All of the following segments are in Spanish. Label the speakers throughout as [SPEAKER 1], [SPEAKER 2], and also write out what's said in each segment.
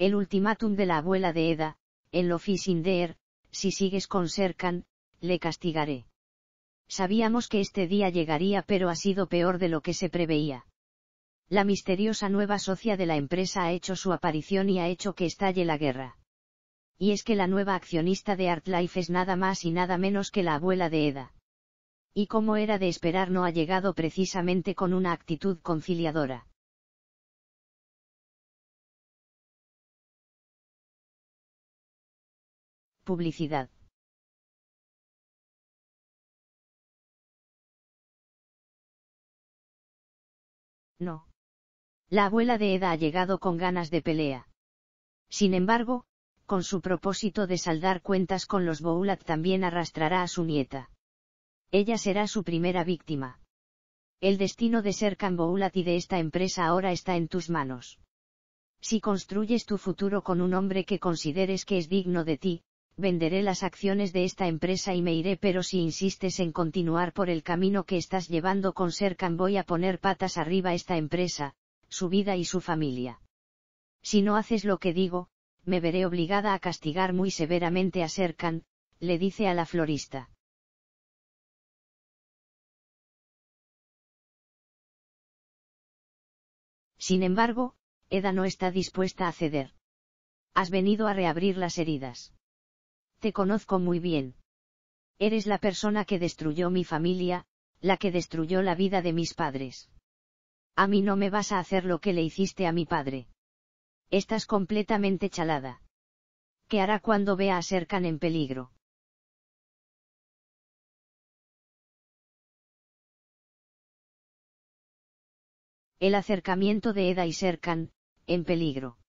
[SPEAKER 1] El ultimátum de la abuela de Eda, en lo fishing si sigues con Serkan, le castigaré. Sabíamos que este día llegaría pero ha sido peor de lo que se preveía. La misteriosa nueva socia de la empresa ha hecho su aparición y ha hecho que estalle la guerra. Y es que la nueva accionista de ArtLife es nada más y nada menos que la abuela de Eda. Y como era de esperar no ha llegado precisamente
[SPEAKER 2] con una actitud conciliadora. Publicidad. No. La abuela de Eda ha llegado con ganas de pelea.
[SPEAKER 1] Sin embargo, con su propósito de saldar cuentas con los Boulat también arrastrará a su nieta. Ella será su primera víctima. El destino de Serkan Boulat y de esta empresa ahora está en tus manos. Si construyes tu futuro con un hombre que consideres que es digno de ti, venderé las acciones de esta empresa y me iré, pero si insistes en continuar por el camino que estás llevando con Serkan voy a poner patas arriba esta empresa, su vida y su familia. Si no haces lo
[SPEAKER 2] que digo, me veré obligada a castigar muy severamente a Serkan, le dice a la florista. Sin embargo, Eda no está dispuesta a ceder.
[SPEAKER 1] Has venido a reabrir las heridas. Te conozco muy bien. Eres la persona que destruyó mi familia, la que destruyó la vida de mis padres. A mí no me vas a hacer lo que le hiciste a mi padre. Estás
[SPEAKER 2] completamente chalada. ¿Qué hará cuando vea a Serkan en peligro? El acercamiento de Eda y Serkan, en peligro.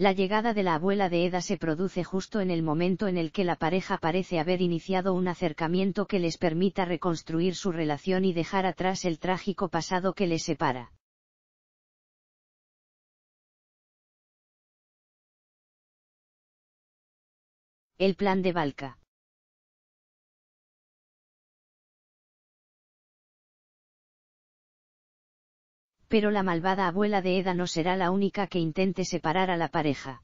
[SPEAKER 2] La llegada de la abuela de Eda se produce justo en el momento en el que la
[SPEAKER 1] pareja parece haber iniciado un acercamiento que les permita reconstruir su relación y dejar
[SPEAKER 2] atrás el trágico pasado que les separa. El plan de Balca. pero la malvada abuela de Eda no será la única que
[SPEAKER 1] intente separar a la pareja.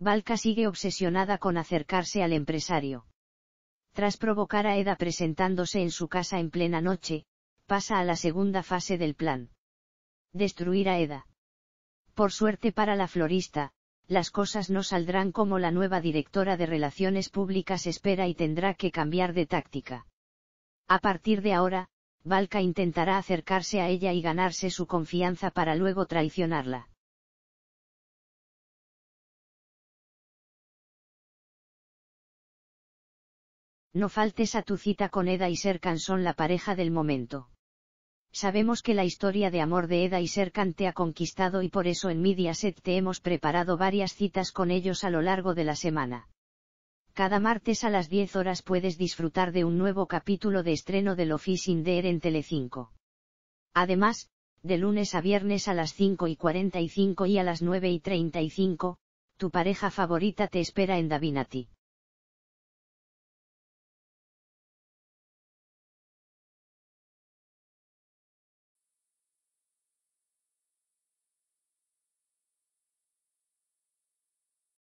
[SPEAKER 1] Valka sigue obsesionada con acercarse al empresario. Tras provocar a Eda presentándose en su casa en plena noche, pasa a la segunda fase del plan. Destruir a Eda. Por suerte para la florista, las cosas no saldrán como la nueva directora de Relaciones Públicas espera y tendrá que cambiar de táctica. A partir de ahora, Valka
[SPEAKER 2] intentará acercarse a ella y ganarse su confianza para luego traicionarla. No faltes a tu cita con Eda y Serkan son la pareja del momento.
[SPEAKER 1] Sabemos que la historia de amor de Eda y Serkan te ha conquistado y por eso en Mediaset te hemos preparado varias citas con ellos a lo largo de la semana. Cada martes a las 10 horas puedes disfrutar de un nuevo capítulo de estreno del Lo in the Air en Telecinco. Además, de lunes a viernes a las 5 y 45 y a las 9
[SPEAKER 2] y 35, tu pareja favorita te espera en Davinati.